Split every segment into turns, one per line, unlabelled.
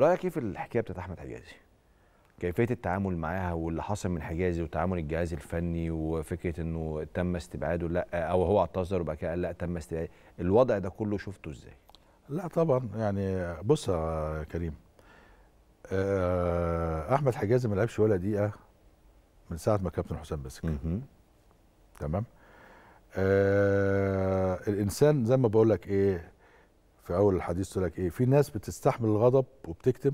رايك ايه في الحكايه بتاعت احمد حجازي كيفيه التعامل معاها واللي حصل من حجازي وتعامل الجهاز الفني وفكره انه تم استبعاده لا او هو اعتذر وبعد كده قال لا تم استبعاده الوضع ده كله شفته ازاي
لا طبعا يعني بص يا كريم آه، احمد حجازي ما لعبش ولا دقيقه من ساعه ما كابتن حسام مسك تمام آه الانسان زي ما بقول لك ايه في اول الحديث لك ايه في ناس بتستحمل الغضب وبتكتم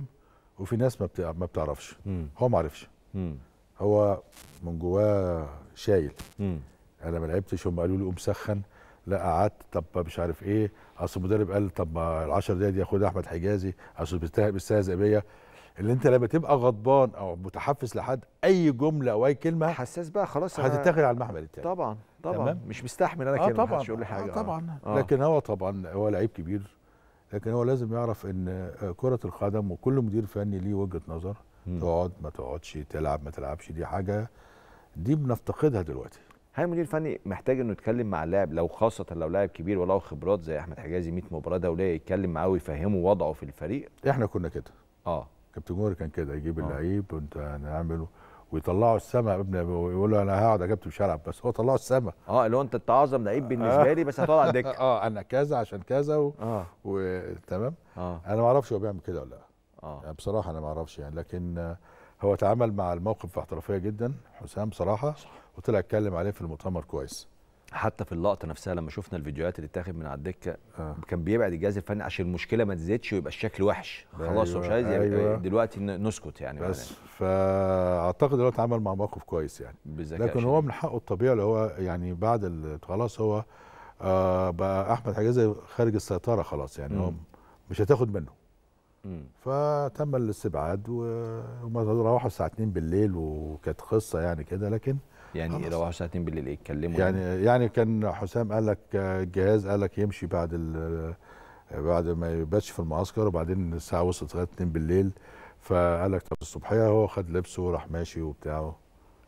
وفي ناس ما ما بتعرفش مم. هو ما عرفش مم. هو من جواه شايل مم. انا ما لعبتش هم قالوا لي قوم سخن لا قعدت طب مش عارف ايه اصل المدرب قال طب ال 10 دقايق دي ياخدها احمد حجازي اصل بيستهزئ بيا اللي انت لما تبقى غضبان او متحفز لحد اي جمله او اي كلمه
حساس بقى خلاص هتتاخد على المحمل التاني طبعا طبعا تمام؟ مش
مستحمل انا آه طبعا مش يقول لي حاجه آه طبعا آه. لكن هو طبعا هو لعيب كبير لكن هو لازم يعرف ان آه، كره القدم وكل مدير فني ليه وجهه نظر تقعد ما تقعدش تلعب ما تلعبش دي حاجه
دي بنفتقدها دلوقتي هل المدير الفني محتاج انه يتكلم مع اللاعب لو خاصه لو لاعب كبير وله خبرات زي احمد حجازي 100 مباراه دوليه يتكلم معاه ويفهمه وضعه في الفريق احنا كنا كده اه كابتن جوهر كان كده يجيب آه. اللعيب
وانت هنعمله
ويطلعوا السما يا ابني
ويقولوا انا هقعد اجابته مش هلعب بس هو طلعوا السما
اه اللي هو انت انت اعظم لعيب بالنسبه لي بس هتقعد على الدكه
اه انا كذا عشان كذا و... آه. وتمام آه. انا ما اعرفش هو بيعمل كده ولا لا آه. يعني بصراحه انا ما اعرفش يعني لكن هو تعامل مع الموقف باحترافيه جدا حسام
بصراحه وطلع اتكلم عليه في المؤتمر كويس حتى في اللقطه نفسها لما شفنا الفيديوهات اللي اتاخد من على الدكه آه. كان بيبعد الجهاز الفني عشان المشكله ما تزيدش ويبقى الشكل وحش خلاص أيوة مش عايز أيوة. دلوقتي نسكت يعني بس فاعتقد هو اتعامل مع موقف كويس يعني
لكن هو من حقه الطبيعي اللي هو يعني بعد خلاص هو آه بقى احمد حجازي خارج السيطره خلاص يعني هو مش هتاخد منه فتم الاستبعاد وما روحوا الساعه 2 بالليل وكانت قصه يعني كده
لكن يعني روحوا الساعه 2 بالليل ايه اتكلموا يعني؟, يعني
يعني, كان حسام قال لك الجهاز قال لك يمشي بعد بعد ما يباتش في المعسكر وبعدين الساعه وصلت لغايه 2 بالليل فقال لك طب الصبحيه هو خد لبسه وراح ماشي وبتاعه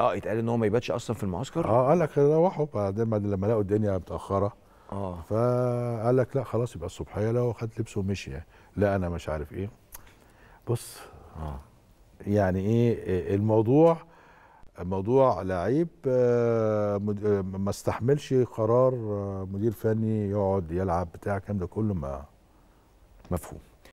اه اتقال ان هو ما يباتش اصلا في المعسكر
اه قال لك روحوا بعدين لما لقوا الدنيا متاخره آه. فقال لك لا خلاص يبقى الصبحيه لو خد لبسه ومشي يعني لا انا مش عارف ايه بص اه يعني ايه الموضوع موضوع لعيب آه، آه، ما استحملش قرار مدير فني يقعد يلعب بتاع الكلام ده كله ما
مفهوم